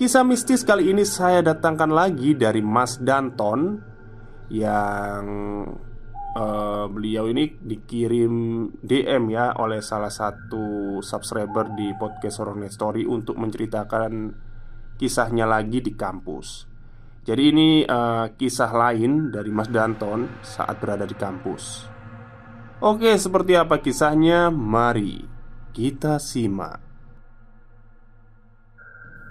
Kisah mistis kali ini saya datangkan lagi dari Mas Danton Yang uh, beliau ini dikirim DM ya oleh salah satu subscriber di podcast Horror Story Untuk menceritakan kisahnya lagi di kampus Jadi ini uh, kisah lain dari Mas Danton saat berada di kampus Oke seperti apa kisahnya mari kita simak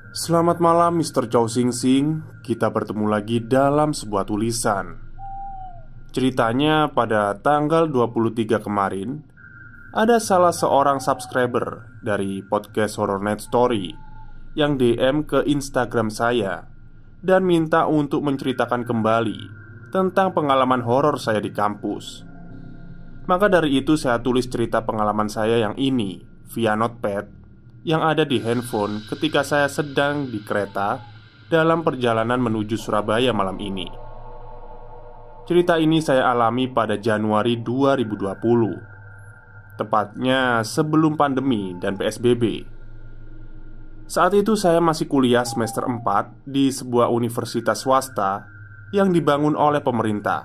Selamat malam Mr. Chow Sing Sing Kita bertemu lagi dalam sebuah tulisan Ceritanya pada tanggal 23 kemarin Ada salah seorang subscriber dari podcast Horror Night Story Yang DM ke Instagram saya Dan minta untuk menceritakan kembali Tentang pengalaman horor saya di kampus Maka dari itu saya tulis cerita pengalaman saya yang ini Via notepad yang ada di handphone ketika saya sedang di kereta dalam perjalanan menuju Surabaya malam ini. Cerita ini saya alami pada Januari 2020, tepatnya sebelum pandemi dan PSBB. Saat itu saya masih kuliah semester 4 di sebuah universitas swasta yang dibangun oleh pemerintah.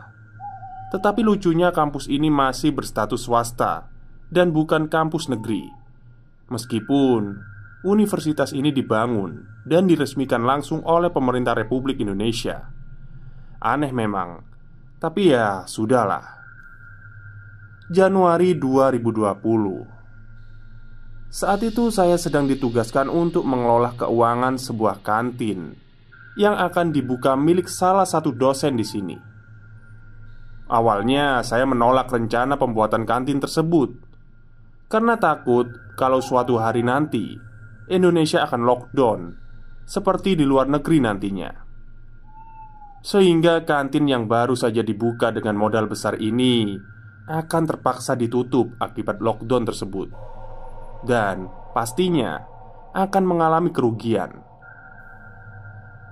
Tetapi lucunya kampus ini masih berstatus swasta dan bukan kampus negeri. Meskipun universitas ini dibangun dan diresmikan langsung oleh pemerintah Republik Indonesia. Aneh memang, tapi ya sudahlah. Januari 2020 Saat itu saya sedang ditugaskan untuk mengelola keuangan sebuah kantin yang akan dibuka milik salah satu dosen di sini. Awalnya saya menolak rencana pembuatan kantin tersebut karena takut kalau suatu hari nanti Indonesia akan lockdown seperti di luar negeri nantinya. Sehingga kantin yang baru saja dibuka dengan modal besar ini akan terpaksa ditutup akibat lockdown tersebut. Dan pastinya akan mengalami kerugian.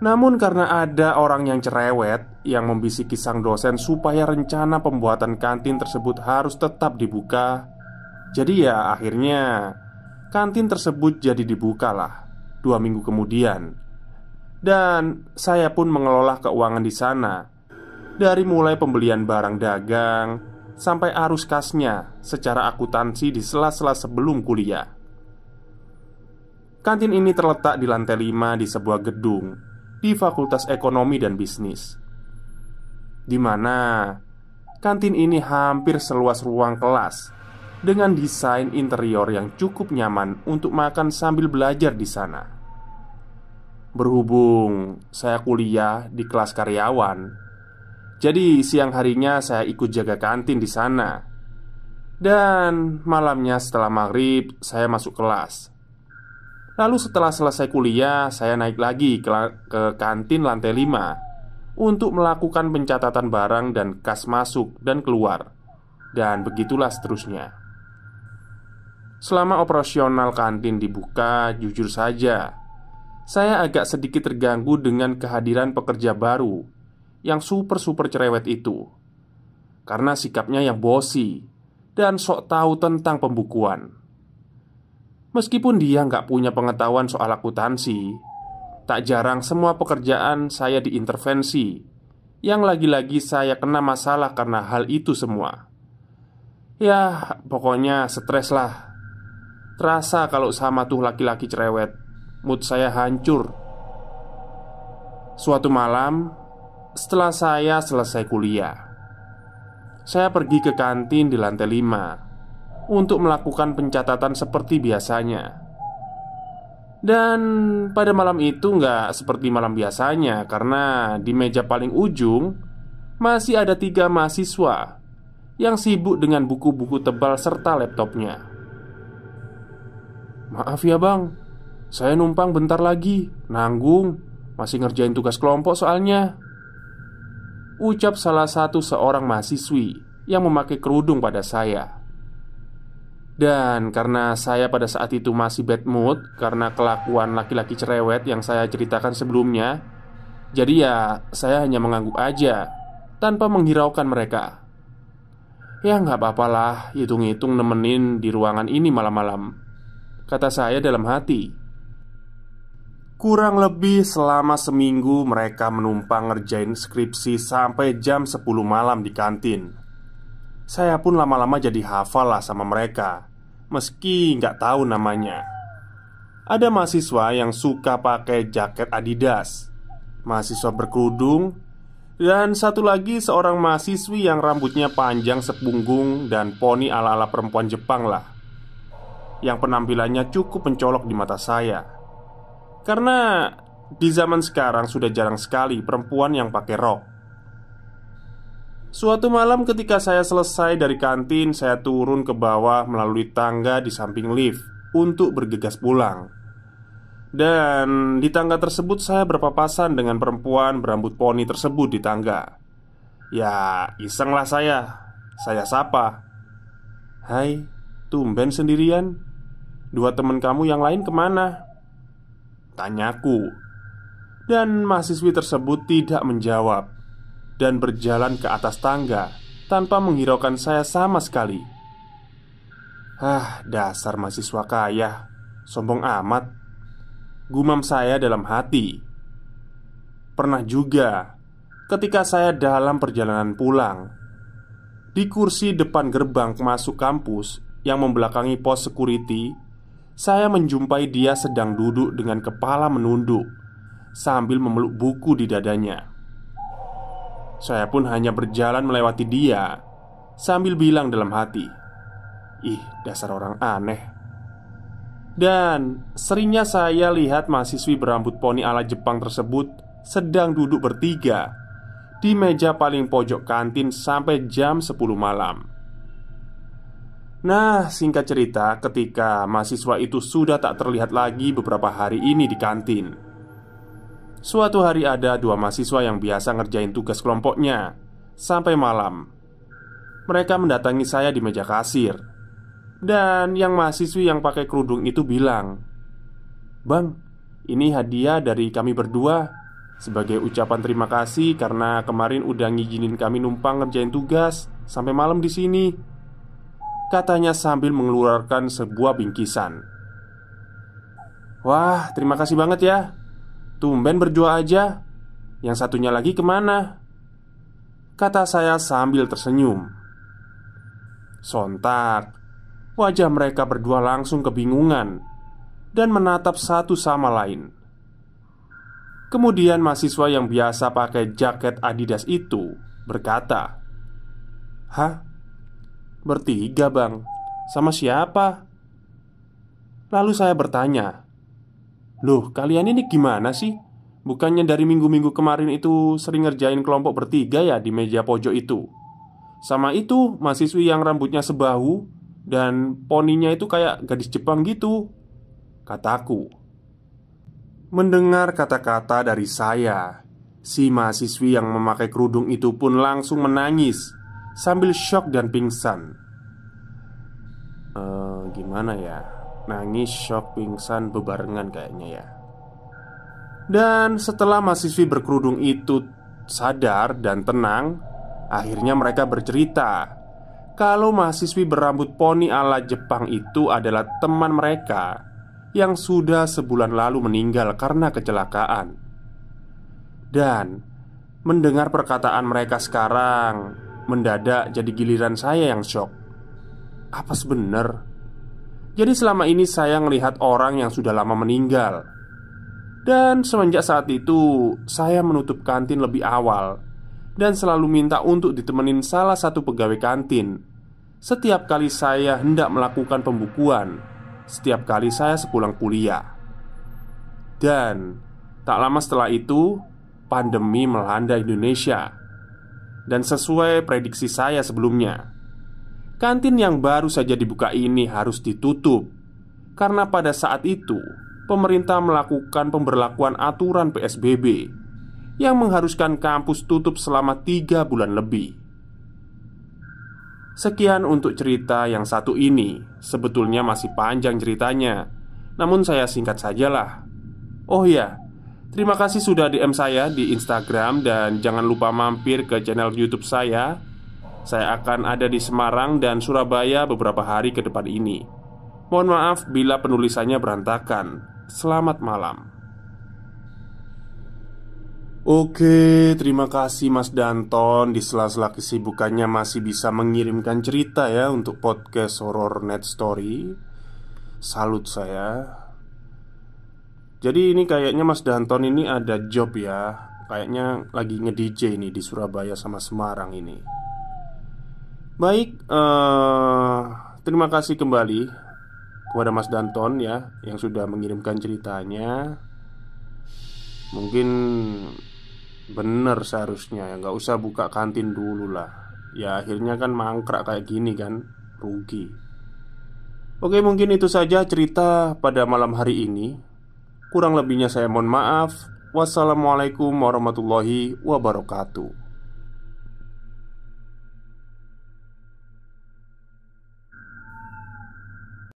Namun karena ada orang yang cerewet yang membisiki sang dosen supaya rencana pembuatan kantin tersebut harus tetap dibuka jadi ya akhirnya kantin tersebut jadi dibukalah dua minggu kemudian Dan saya pun mengelola keuangan di sana Dari mulai pembelian barang dagang Sampai arus kasnya secara akuntansi di sela-sela sebelum kuliah Kantin ini terletak di lantai lima di sebuah gedung Di Fakultas Ekonomi dan Bisnis di mana kantin ini hampir seluas ruang kelas dengan desain interior yang cukup nyaman untuk makan sambil belajar di sana. Berhubung saya kuliah di kelas karyawan, jadi siang harinya saya ikut jaga kantin di sana. Dan malamnya setelah maghrib saya masuk kelas Lalu setelah selesai kuliah saya naik lagi ke, ke kantin lantai 5 Untuk melakukan pencatatan barang dan kas masuk dan keluar Dan begitulah seterusnya Selama operasional kantin dibuka, jujur saja, saya agak sedikit terganggu dengan kehadiran pekerja baru yang super-super cerewet itu. Karena sikapnya yang bosi dan sok tahu tentang pembukuan. Meskipun dia nggak punya pengetahuan soal akuntansi, tak jarang semua pekerjaan saya diintervensi yang lagi-lagi saya kena masalah karena hal itu semua. Ya, pokoknya stres lah. Terasa kalau sama tuh laki-laki cerewet Mood saya hancur Suatu malam Setelah saya selesai kuliah Saya pergi ke kantin di lantai 5 Untuk melakukan pencatatan seperti biasanya dan pada malam itu nggak seperti malam biasanya Karena di meja paling ujung Masih ada tiga mahasiswa Yang sibuk dengan buku-buku tebal serta laptopnya Maaf ya bang Saya numpang bentar lagi Nanggung Masih ngerjain tugas kelompok soalnya Ucap salah satu seorang mahasiswi Yang memakai kerudung pada saya dan karena saya pada saat itu masih bad mood Karena kelakuan laki-laki cerewet yang saya ceritakan sebelumnya Jadi ya saya hanya mengangguk aja Tanpa menghiraukan mereka Ya nggak apa-apalah Hitung-hitung nemenin di ruangan ini malam-malam Kata saya dalam hati Kurang lebih selama seminggu mereka menumpang ngerjain skripsi sampai jam 10 malam di kantin Saya pun lama-lama jadi hafal lah sama mereka Meski nggak tahu namanya Ada mahasiswa yang suka pakai jaket Adidas Mahasiswa berkerudung dan satu lagi seorang mahasiswi yang rambutnya panjang sepunggung dan poni ala-ala perempuan Jepang lah yang penampilannya cukup mencolok di mata saya. Karena di zaman sekarang sudah jarang sekali perempuan yang pakai rok. Suatu malam ketika saya selesai dari kantin, saya turun ke bawah melalui tangga di samping lift untuk bergegas pulang. Dan di tangga tersebut saya berpapasan dengan perempuan berambut poni tersebut di tangga. Ya, isenglah saya. Saya sapa. "Hai, tumben sendirian?" Dua teman kamu yang lain kemana? Tanyaku Dan mahasiswi tersebut tidak menjawab Dan berjalan ke atas tangga Tanpa menghiraukan saya sama sekali Ah, dasar mahasiswa kaya Sombong amat Gumam saya dalam hati Pernah juga Ketika saya dalam perjalanan pulang Di kursi depan gerbang masuk kampus Yang membelakangi pos security saya menjumpai dia sedang duduk dengan kepala menunduk sambil memeluk buku di dadanya. Saya pun hanya berjalan melewati dia sambil bilang dalam hati, "Ih, dasar orang aneh." Dan seringnya saya lihat mahasiswi berambut poni ala Jepang tersebut sedang duduk bertiga di meja paling pojok kantin sampai jam 10 malam. Nah, singkat cerita, ketika mahasiswa itu sudah tak terlihat lagi beberapa hari ini di kantin. Suatu hari ada dua mahasiswa yang biasa ngerjain tugas kelompoknya sampai malam. Mereka mendatangi saya di meja kasir. Dan yang mahasiswi yang pakai kerudung itu bilang, "Bang, ini hadiah dari kami berdua sebagai ucapan terima kasih karena kemarin udah ngijinin kami numpang ngerjain tugas sampai malam di sini." Katanya sambil mengeluarkan sebuah bingkisan Wah, terima kasih banget ya Tumben berdua aja Yang satunya lagi kemana? Kata saya sambil tersenyum Sontak Wajah mereka berdua langsung kebingungan Dan menatap satu sama lain Kemudian mahasiswa yang biasa pakai jaket Adidas itu berkata Hah? Bertiga bang Sama siapa? Lalu saya bertanya Loh kalian ini gimana sih? Bukannya dari minggu-minggu kemarin itu sering ngerjain kelompok bertiga ya di meja pojok itu Sama itu mahasiswi yang rambutnya sebahu Dan poninya itu kayak gadis Jepang gitu Kataku Mendengar kata-kata dari saya Si mahasiswi yang memakai kerudung itu pun langsung menangis sambil shock dan pingsan. Uh, gimana ya? Nangis, shock, pingsan bebarengan kayaknya ya. Dan setelah mahasiswi berkerudung itu sadar dan tenang, akhirnya mereka bercerita kalau mahasiswi berambut poni ala Jepang itu adalah teman mereka yang sudah sebulan lalu meninggal karena kecelakaan. Dan mendengar perkataan mereka sekarang, Mendadak jadi giliran saya yang shock Apa sebenar? Jadi selama ini saya melihat orang yang sudah lama meninggal Dan semenjak saat itu Saya menutup kantin lebih awal Dan selalu minta untuk ditemenin salah satu pegawai kantin Setiap kali saya hendak melakukan pembukuan Setiap kali saya sepulang kuliah Dan Tak lama setelah itu Pandemi melanda Indonesia dan sesuai prediksi saya sebelumnya Kantin yang baru saja dibuka ini harus ditutup Karena pada saat itu Pemerintah melakukan pemberlakuan aturan PSBB Yang mengharuskan kampus tutup selama tiga bulan lebih Sekian untuk cerita yang satu ini Sebetulnya masih panjang ceritanya Namun saya singkat sajalah Oh ya, Terima kasih sudah DM saya di Instagram dan jangan lupa mampir ke channel YouTube saya. Saya akan ada di Semarang dan Surabaya beberapa hari ke depan ini. Mohon maaf bila penulisannya berantakan. Selamat malam. Oke, terima kasih Mas Danton di sela-sela kesibukannya masih bisa mengirimkan cerita ya untuk podcast horror net story. Salut saya. Jadi ini kayaknya Mas Danton ini ada job ya Kayaknya lagi nge-DJ nih di Surabaya sama Semarang ini Baik, eh, terima kasih kembali kepada Mas Danton ya Yang sudah mengirimkan ceritanya Mungkin bener seharusnya ya Nggak usah buka kantin dulu lah Ya akhirnya kan mangkrak kayak gini kan Rugi Oke mungkin itu saja cerita pada malam hari ini Kurang lebihnya saya mohon maaf. Wassalamualaikum warahmatullahi wabarakatuh.